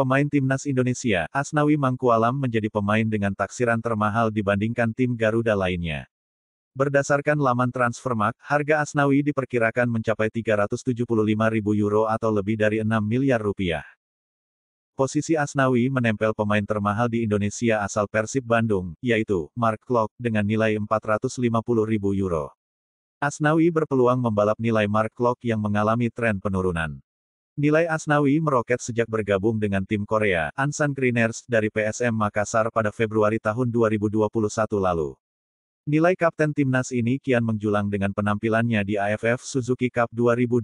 Pemain timnas Indonesia, Asnawi Mangkualam menjadi pemain dengan taksiran termahal dibandingkan tim Garuda lainnya. Berdasarkan laman Transfermarkt, harga Asnawi diperkirakan mencapai 375 ribu euro atau lebih dari 6 miliar rupiah. Posisi Asnawi menempel pemain termahal di Indonesia asal Persib Bandung, yaitu Mark Klok, dengan nilai 450 ribu euro. Asnawi berpeluang membalap nilai Mark Klok yang mengalami tren penurunan. Nilai Asnawi meroket sejak bergabung dengan tim Korea, Ansan Greeners, dari PSM Makassar pada Februari tahun 2021 lalu. Nilai kapten timnas ini kian menjulang dengan penampilannya di AFF Suzuki Cup 2020.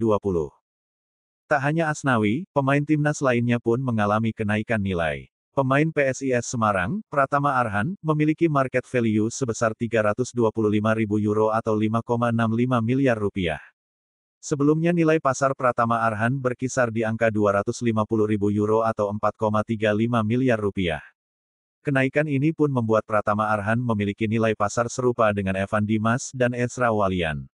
Tak hanya Asnawi, pemain timnas lainnya pun mengalami kenaikan nilai. Pemain PSIS Semarang, Pratama Arhan, memiliki market value sebesar 325.000 euro atau 5,65 miliar rupiah. Sebelumnya nilai pasar Pratama Arhan berkisar di angka 250 ribu euro atau 4,35 miliar rupiah. Kenaikan ini pun membuat Pratama Arhan memiliki nilai pasar serupa dengan Evan Dimas dan Ezra Walian.